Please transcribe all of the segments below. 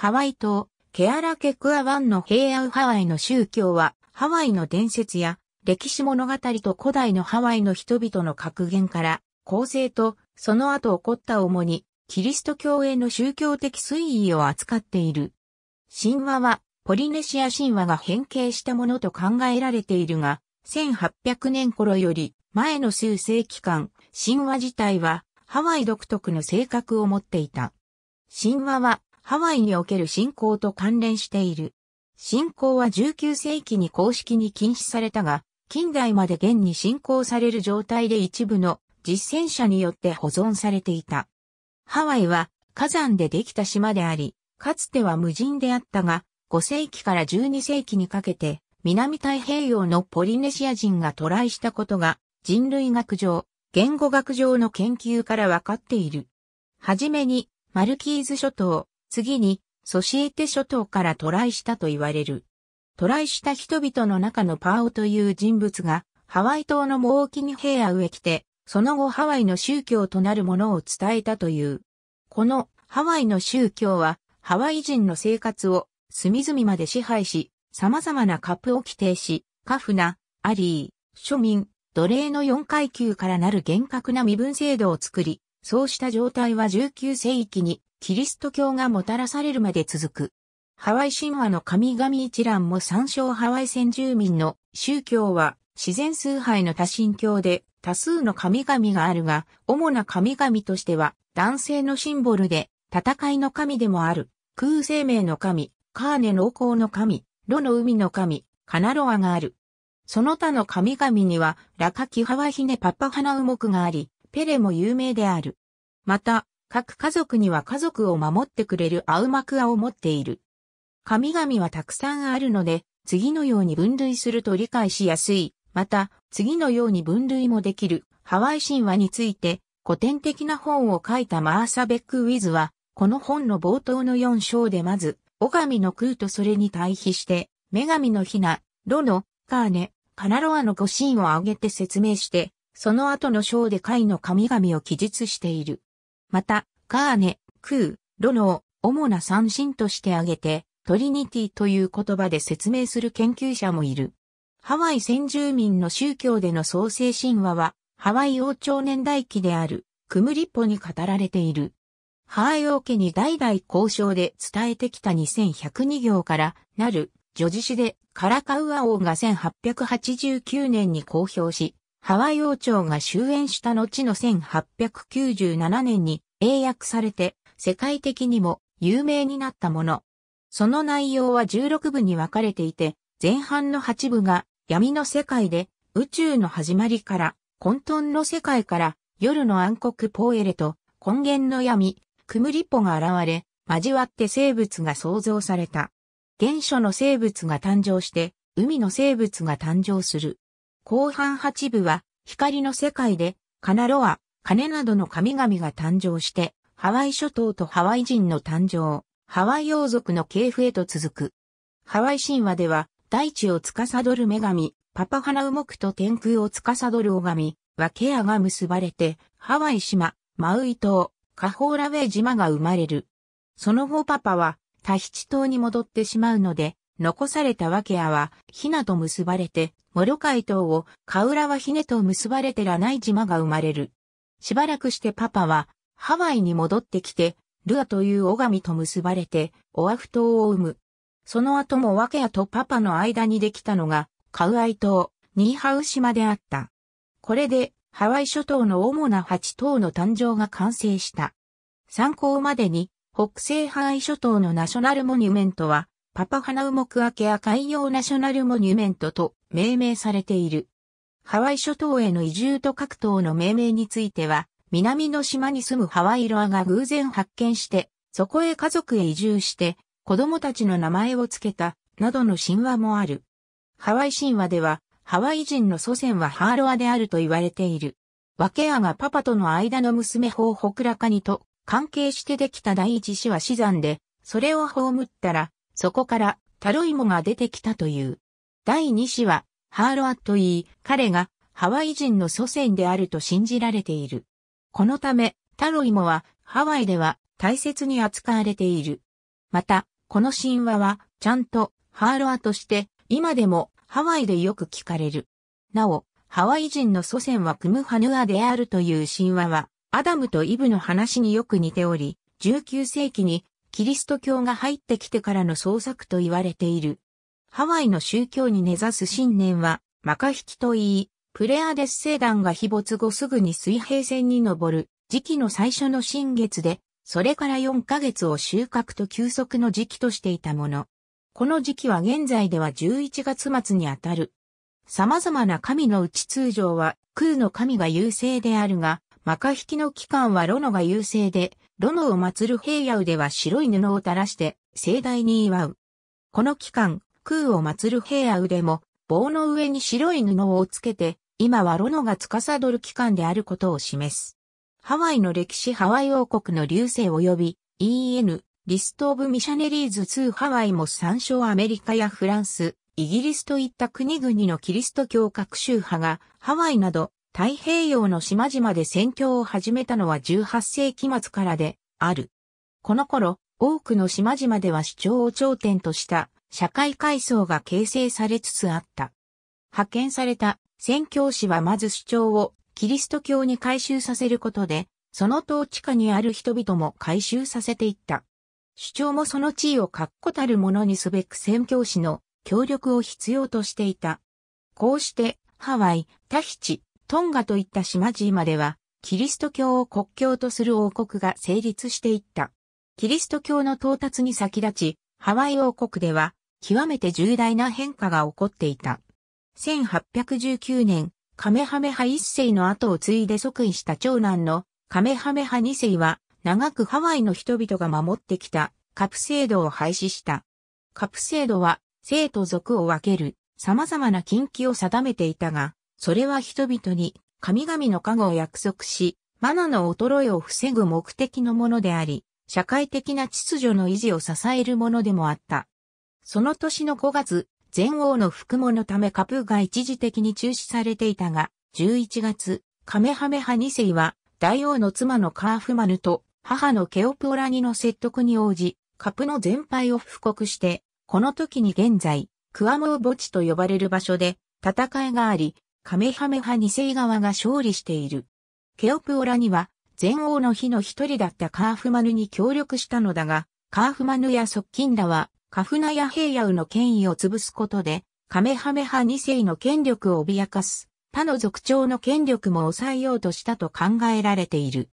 ハワイ島、ケアラケクア湾の平安ハワイの宗教は、ハワイの伝説や歴史物語と古代のハワイの人々の格言から、構成とその後起こった主に、キリスト教への宗教的推移を扱っている。神話は、ポリネシア神話が変形したものと考えられているが、1800年頃より前の数世紀間、神話自体はハワイ独特の性格を持っていた。神話はハワイにおける信仰と関連している。信仰は19世紀に公式に禁止されたが、近代まで現に信仰される状態で一部の実践者によって保存されていた。ハワイは火山でできた島であり、かつては無人であったが、5世紀から12世紀にかけて、南太平洋のポリネシア人が渡来したことが、人類学上、言語学上の研究から分かっている。はじめに、マルキーズ諸島、次に、ソシエテ諸島から渡来したと言われる。渡来した人々の中のパオという人物が、ハワイ島のモーキニヘアウへ来て、その後ハワイの宗教となるものを伝えたという。このハワイの宗教は、ハワイ人の生活を隅々まで支配し、様々なカップを規定し、カフナ、アリー、庶民、奴隷の4階級からなる厳格な身分制度を作り、そうした状態は19世紀にキリスト教がもたらされるまで続く。ハワイ神話の神々一覧も参照ハワイ先住民の宗教は自然崇拝の多神教で多数の神々があるが、主な神々としては男性のシンボルで戦いの神でもある、空生命の神、カーネ農耕の神、ロの海の神、カナロアがある。その他の神々には、ラカキハワヒネパッパハナウモクがあり、ペレも有名である。また、各家族には家族を守ってくれるアウマクアを持っている。神々はたくさんあるので、次のように分類すると理解しやすい。また、次のように分類もできる。ハワイ神話について、古典的な本を書いたマーサ・ベック・ウィズは、この本の冒頭の4章でまず、オガミの空とそれに対比して、女神のヒナ、ロノ、カーネ、カナロアの五神を挙げて説明して、その後の章で貝の神々を記述している。また、カーネ、クー、ロを主な三神として挙げて、トリニティという言葉で説明する研究者もいる。ハワイ先住民の宗教での創世神話は、ハワイ王朝年代記である、クムリッポに語られている。ハワイ王家に代々交渉で伝えてきた2102行からなる、叙事詩でカラカウア王が1889年に公表し、ハワイ王朝が終焉した後の1897年に英訳されて世界的にも有名になったもの。その内容は16部に分かれていて、前半の8部が闇の世界で宇宙の始まりから混沌の世界から夜の暗黒ポエレと根源の闇、クムリポが現れ、交わって生物が創造された。原初の生物が誕生して、海の生物が誕生する。後半8部は、光の世界で、カナロア、金などの神々が誕生して、ハワイ諸島とハワイ人の誕生、ハワイ王族の系譜へと続く。ハワイ神話では、大地を司る女神、パパハナウモクと天空を司る女神、ワケアが結ばれて、ハワイ島、マウイ島、カホーラウェイ島が生まれる。その後パパは、タヒチ島に戻ってしまうので、残されたワケアは、ヒナと結ばれて、モルカイ島を、カウラはヒネと結ばれてラナイ島が生まれる。しばらくしてパパは、ハワイに戻ってきて、ルアというオガミと結ばれて、オアフ島を生む。その後もワケアとパパの間にできたのが、カウアイ島、ニーハウ島であった。これで、ハワイ諸島の主な8島の誕生が完成した。参考までに、北西ハワイ諸島のナショナルモニュメントは、パパハナウモクアケア海洋ナショナルモニュメントと命名されている。ハワイ諸島への移住と各島の命名については、南の島に住むハワイロアが偶然発見して、そこへ家族へ移住して、子供たちの名前を付けた、などの神話もある。ハワイ神話では、ハワイ人の祖先はハーロアであると言われている。ワケアがパパとの間の娘ホーホクラカニと関係してできた第一子は死産で、それを葬ったら、そこから、タロイモが出てきたという。第2子は、ハーロアといい、彼が、ハワイ人の祖先であると信じられている。このため、タロイモは、ハワイでは、大切に扱われている。また、この神話は、ちゃんと、ハーロアとして、今でも、ハワイでよく聞かれる。なお、ハワイ人の祖先はクムハヌアであるという神話は、アダムとイブの話によく似ており、19世紀にキリスト教が入ってきてからの創作と言われている。ハワイの宗教に根ざす信念は、マカヒキと言い、プレアデス星団が日没後すぐに水平線に登る時期の最初の新月で、それから4ヶ月を収穫と休息の時期としていたもの。この時期は現在では11月末にあたる。様々な神のうち通常は空の神が優勢であるが、マカヒキの期間はロノが優勢で、ロノを祀る平野では白い布を垂らして盛大に祝う。この期間、空を祀る平野でも棒の上に白い布をつけて、今はロノが司る期間であることを示す。ハワイの歴史ハワイ王国の流星及び EN リスト・オブ・ミシャネリーズ2ハワイも参照アメリカやフランス、イギリスといった国々のキリスト教各宗派がハワイなど太平洋の島々で宣教を始めたのは18世紀末からである。この頃、多くの島々では主張を頂点とした社会階層が形成されつつあった。派遣された宣教師はまず主張をキリスト教に改宗させることで、その統治下にある人々も改宗させていった。主張もその地位を確固たるものにすべく宣教師の協力を必要としていた。こうして、ハワイ、タヒチ、トンガといった島々では、キリスト教を国教とする王国が成立していった。キリスト教の到達に先立ち、ハワイ王国では、極めて重大な変化が起こっていた。1819年、カメハメハ一世の後を継いで即位した長男のカメハメハ二世は、長くハワイの人々が守ってきたカプ制度を廃止した。カプ制度は、生と族を分ける様々な禁忌を定めていたが、それは人々に神々の加護を約束し、マナの衰えを防ぐ目的のものであり、社会的な秩序の維持を支えるものでもあった。その年の5月、前王の服喪のためカプーが一時的に中止されていたが、11月、カメハメハ2世は、大王の妻のカーフマヌと母のケオプオラニの説得に応じ、カプの全敗を布告して、この時に現在、クアモー墓地と呼ばれる場所で戦いがあり、カメハメハ二世側が勝利している。ケオプオラには、前王の日の一人だったカーフマヌに協力したのだが、カーフマヌや側近らは、カフナやヘイヤウの権威を潰すことで、カメハメハ二世の権力を脅かす、他の族長の権力も抑えようとしたと考えられている。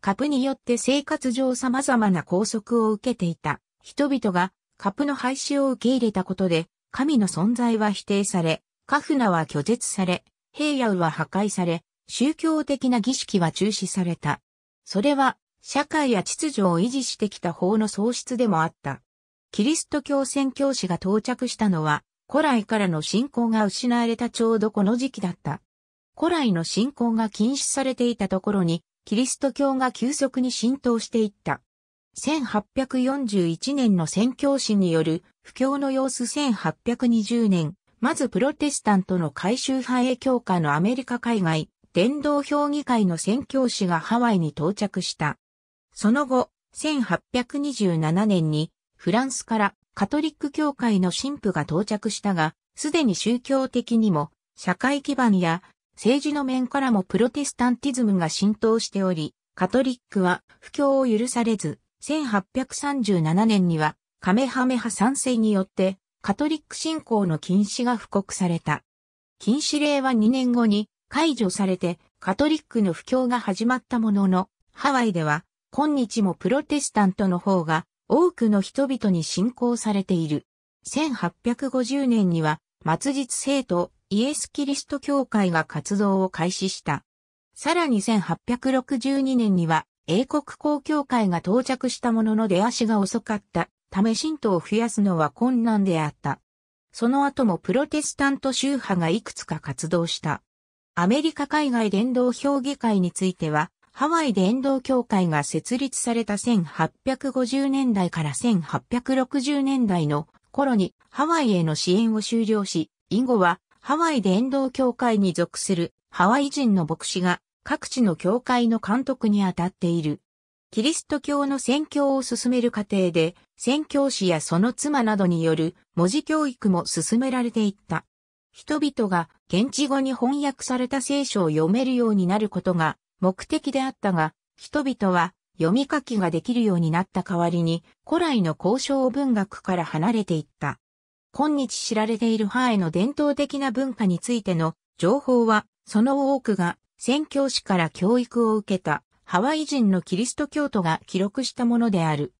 カプによって生活上様々な拘束を受けていた人々がカプの廃止を受け入れたことで神の存在は否定され、カフナは拒絶され、平野は破壊され、宗教的な儀式は中止された。それは、社会や秩序を維持してきた法の喪失でもあった。キリスト教宣教師が到着したのは、古来からの信仰が失われたちょうどこの時期だった。古来の信仰が禁止されていたところに、キリスト教が急速に浸透していった。1841年の宣教師による布教の様子1820年、まずプロテスタントの改修派へ強化のアメリカ海外、伝道評議会の宣教師がハワイに到着した。その後、1827年にフランスからカトリック教会の神父が到着したが、すでに宗教的にも社会基盤や政治の面からもプロテスタンティズムが浸透しており、カトリックは不況を許されず、1837年にはカメハメハ賛成によってカトリック信仰の禁止が布告された。禁止令は2年後に解除されてカトリックの布教が始まったものの、ハワイでは今日もプロテスタントの方が多くの人々に信仰されている。1850年には末日聖徒イエス・キリスト教会が活動を開始した。さらに1862年には英国公教会が到着したものの出足が遅かったため信徒を増やすのは困難であった。その後もプロテスタント宗派がいくつか活動した。アメリカ海外伝道評議会については、ハワイ伝道協会が設立された1850年代から1860年代の頃にハワイへの支援を終了し、以後はハワイ伝道協会に属するハワイ人の牧師が各地の教会の監督に当たっている。キリスト教の宣教を進める過程で、宣教師やその妻などによる文字教育も進められていった。人々が現地語に翻訳された聖書を読めるようになることが目的であったが、人々は読み書きができるようになった代わりに、古来の交渉文学から離れていった。今日知られているハエの伝統的な文化についての情報は、その多くが宣教師から教育を受けたハワイ人のキリスト教徒が記録したものである。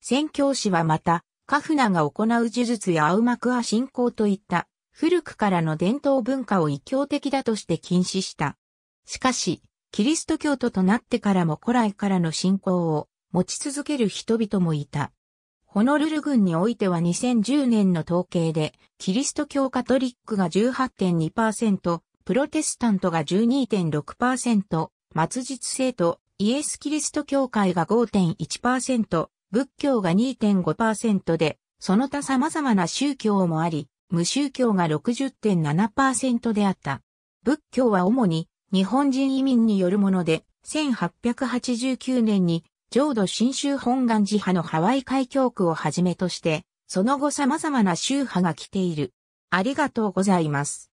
宣教師はまた、カフナが行う呪術やアウマクア信仰といった古くからの伝統文化を異教的だとして禁止した。しかし、キリスト教徒となってからも古来からの信仰を持ち続ける人々もいた。ホノルル郡においては2010年の統計で、キリスト教カトリックが18.2%、プロテスタントが12.6%、末日生徒イエス・キリスト教会が5.1%、仏教が2.5%で、その他様々な宗教もあり、無宗教が60.7%であった。仏教は主に日本人移民によるもので、1889年に浄土真宗本願寺派のハワイ海峡区をはじめとして、その後様々な宗派が来ている。ありがとうございます。